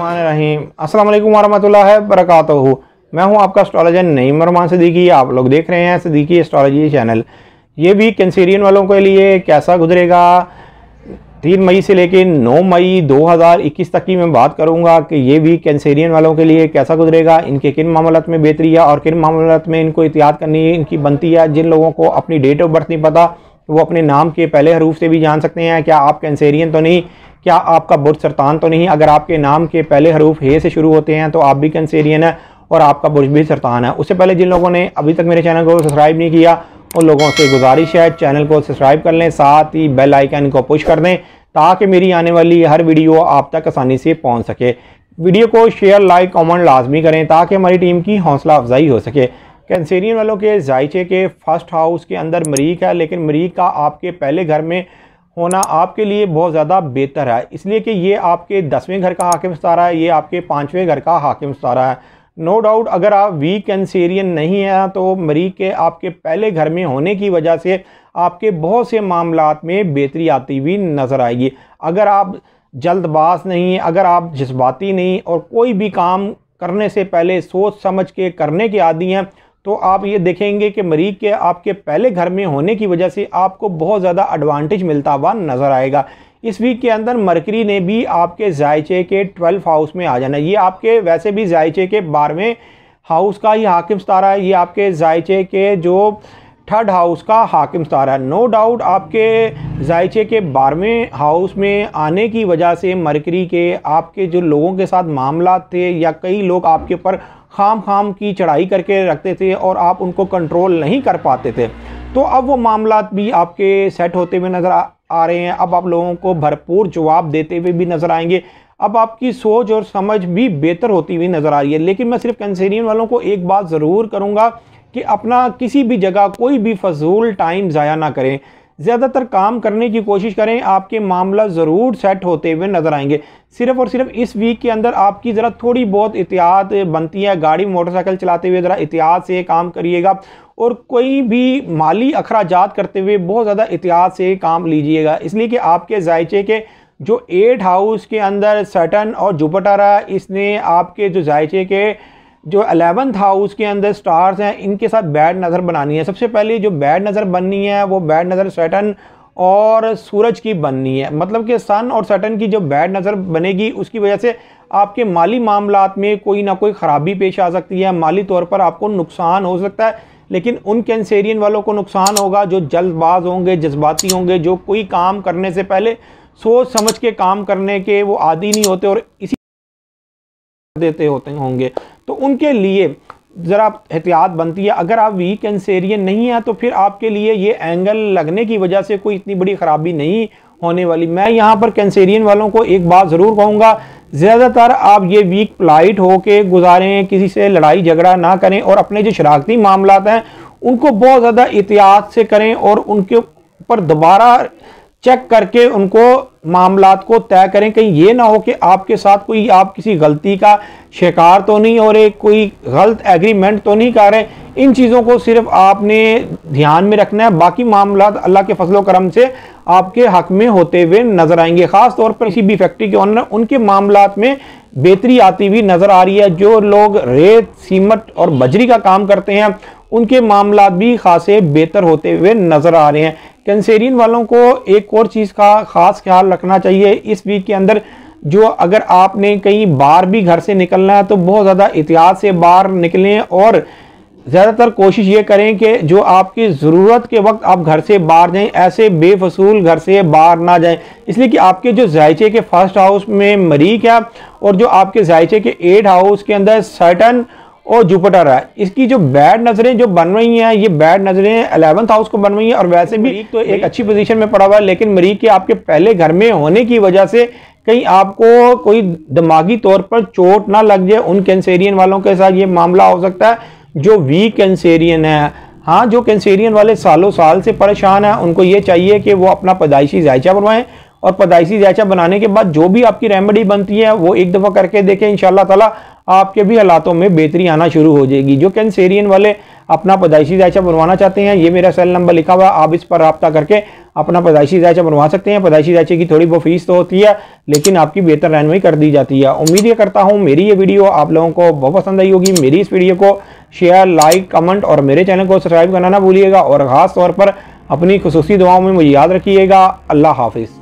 रहीम अस्सलाम वालेकुम वरहमतुल्लाहि मैं हूं आपका एस्ट्रोलॉजर नईम अरमान सदीकी आप लोग देख रहे हैं सदीकी एस्ट्रोलॉजी चैनल ये भी कैंसेरियन वालों के लिए कैसा गुजरेगा तीन मई से लेकर नौ मई 2021 तक की मैं बात करूंगा कि ये भी कैंसेरियन वालों के लिए कैसा गुजरेगा इनके किन मामलत में बेहतरी है और किन मामलत में इनको एहतियात करनी इनकी बनती है जिन लोगों को अपनी डेट ऑफ बर्थ नहीं पता वो अपने नाम के पहले हरूफ से भी जान सकते हैं क्या आप कैंसेरियन तो नहीं क्या आपका बुर्ज सरतान तो नहीं अगर आपके नाम के पहले हरूफ हे से शुरू होते हैं तो आप भी कंसेरियन है और आपका बुर्ज भी सरतान है उससे पहले जिन लोगों ने अभी तक मेरे चैनल को सब्सक्राइब नहीं किया उन लोगों से गुजारिश है चैनल को सब्सक्राइब कर लें साथ ही बेल आइकन को पुश कर दें ताकि मेरी आने वाली हर वीडियो आप तक आसानी से पहुंच सके वीडियो को शेयर लाइक कमेंट लाजमी करें ताकि हमारी टीम की हौसला अफजाई हो सके कैंसेरियन वालों के जायचे के फर्स्ट हाउस के अंदर मरीक है लेकिन मरीक का आपके पहले घर में होना आपके लिए बहुत ज़्यादा बेहतर है इसलिए कि ये आपके दसवें घर का हाकिम सितारा है ये आपके पाँचवें घर का हाकिम सितारा है नो no डाउट अगर आप वी कैंसेरियन नहीं हैं तो मरीज के आपके पहले घर में होने की वजह से आपके बहुत से मामला में बेहतरी आती हुई नज़र आएगी अगर आप जल्दबाज नहीं अगर आप जज्बाती नहीं और कोई भी काम करने से पहले सोच समझ के करने के आदि हैं तो आप ये देखेंगे कि मरीज के आपके पहले घर में होने की वजह से आपको बहुत ज़्यादा एडवांटेज मिलता हुआ नज़र आएगा इस वीक के अंदर मरकरी ने भी आपके जायचे के ट्वेल्थ हाउस में आ जाना ये आपके वैसे भी जायचे के बारहवें हाउस का ही हाकिम सतारा है ये आपके जायचे के जो थर्ड हाउस का हाकिम सतारा है नो डाउट आपके जायचे के बारहवें हाउस में आने की वजह से मरकरी के आपके जो लोगों के साथ मामला थे या कई लोग आपके ऊपर खाम खाम की चढ़ाई करके रखते थे और आप उनको कंट्रोल नहीं कर पाते थे तो अब वो मामला भी आपके सेट होते हुए नज़र आ, आ रहे हैं अब आप लोगों को भरपूर जवाब देते हुए भी नज़र आएंगे अब आपकी सोच और समझ भी बेहतर होती हुई नज़र आ रही है लेकिन मैं सिर्फ कैंसेरियन वालों को एक बात ज़रूर करूँगा कि अपना किसी भी जगह कोई भी फजूल टाइम ज़ाया ना करें ज़्यादातर काम करने की कोशिश करें आपके मामला ज़रूर सेट होते हुए नज़र आएंगे सिर्फ और सिर्फ इस वीक के अंदर आपकी ज़रा थोड़ी बहुत एहतियात बनती है गाड़ी मोटरसाइकिल चलाते हुए ज़रा एहतियात से काम करिएगा और कोई भी माली अखराज करते हुए बहुत ज़्यादा एहतियात से काम लीजिएगा इसलिए कि आपके जायचे के जो एट हाउस के अंदर सटन और जुपटर है इसने आपके जो जायचे के जो अलेवंथ हाउस के अंदर स्टार्स हैं इनके साथ बैड नज़र बनानी है सबसे पहले जो बैड नज़र बननी है वो बैड नज़र सैटन और सूरज की बननी है मतलब कि सन और सैटन की जो बैड नज़र बनेगी उसकी वजह से आपके माली मामला में कोई ना कोई ख़राबी पेश आ सकती है माली तौर पर आपको नुकसान हो सकता है लेकिन उन कैंसेरियन वालों को नुकसान होगा जो जल्दबाज होंगे जज्बाती होंगे जो कोई काम करने से पहले सोच समझ के काम करने के वो आदि नहीं होते और इसी देते होते होंगे तो उनके लिए ज़रा एहतियात बनती है अगर आप वीक एंड नहीं है तो फिर आपके लिए ये एंगल लगने की वजह से कोई इतनी बड़ी ख़राबी नहीं होने वाली मैं यहाँ पर कैंसेरियन वालों को एक बात ज़रूर कहूँगा ज़्यादातर आप ये वीक प्लाइट होके गुजारें किसी से लड़ाई झगड़ा ना करें और अपने जो शराखती मामला हैं उनको बहुत ज़्यादा एहतियात से करें और उनके ऊपर दोबारा चेक करके उनको मामला को तय करें कहीं ये ना हो कि आपके साथ कोई आप किसी गलती का शिकार तो नहीं हो रहे कोई गलत एग्रीमेंट तो नहीं कर रहे इन चीज़ों को सिर्फ आपने ध्यान में रखना है बाकी मामला अल्लाह के फसलो करम से आपके हक में होते हुए नज़र आएंगे ख़ास तौर पर किसी भी फैक्ट्री के ऑनर उनके मामला में बेहतरी आती हुई नज़र आ रही है जो लोग रेत सीमट और बजरी का काम करते हैं उनके मामला भी खासे बेहतर होते हुए नजर आ रहे हैं कैंसेरिन वालों को एक और चीज़ का खास ख्याल रखना चाहिए इस वीक के अंदर जो अगर आपने कहीं बाहर भी घर से निकलना है तो बहुत ज़्यादा एहतियात से बाहर निकलें और ज़्यादातर कोशिश ये करें कि जो आपकी ज़रूरत के वक्त आप घर से बाहर जाएं ऐसे बेफसूल घर से बाहर ना जाएं इसलिए कि आपके जो जायचे के फर्स्ट हाउस में मरीक है और जो आपके जायचे के एट हाउस के अंदर सर्टन और जुपिटर है इसकी जो बैड नजरें जो बन रही हैं ये बैड नजरें अलेवंथ हाउस को बन रही हैं और वैसे भी तो एक अच्छी पोजीशन में पड़ा हुआ है लेकिन मरीज के आपके पहले घर में होने की वजह से कहीं आपको कोई दिमागी तौर पर चोट ना लग जाए उन कैंसेरियन वालों के साथ ये मामला हो सकता है जो वी कैंसेरियन है हाँ जो कैंसेरियन वाले सालों साल से परेशान है उनको ये चाहिए कि वो अपना पैदाइशी जायचा बनवाएं और पैदाइशी जायचा बनाने के बाद जो भी आपकी रेमेडी बनती है वो एक दफ़ा करके देखें इन ताला आपके भी हालातों में बेहतरी आना शुरू हो जाएगी जो कैंसेरियन वाले अपना पैदाइशी जायचा बनवाना चाहते हैं ये मेरा सेल नंबर लिखा हुआ है आप इस पर रबता करके अपना पैदाइशी जायचा बनवा सकते हैं पैदाइशी जायचे की थोड़ी बहुत फीस तो होती है लेकिन आपकी बेहतर रहनमई कर दी जाती है उम्मीद ये करता हूँ मेरी ये वीडियो आप लोगों को बहुत पसंद आई होगी मेरी इस वीडियो को शेयर लाइक कमेंट और मेरे चैनल को सब्सक्राइब करना ना भूलिएगा और ख़ास तौर पर अपनी खसूसी दुआओं में मुझे याद रखिएगा अल्लाह हाफिज़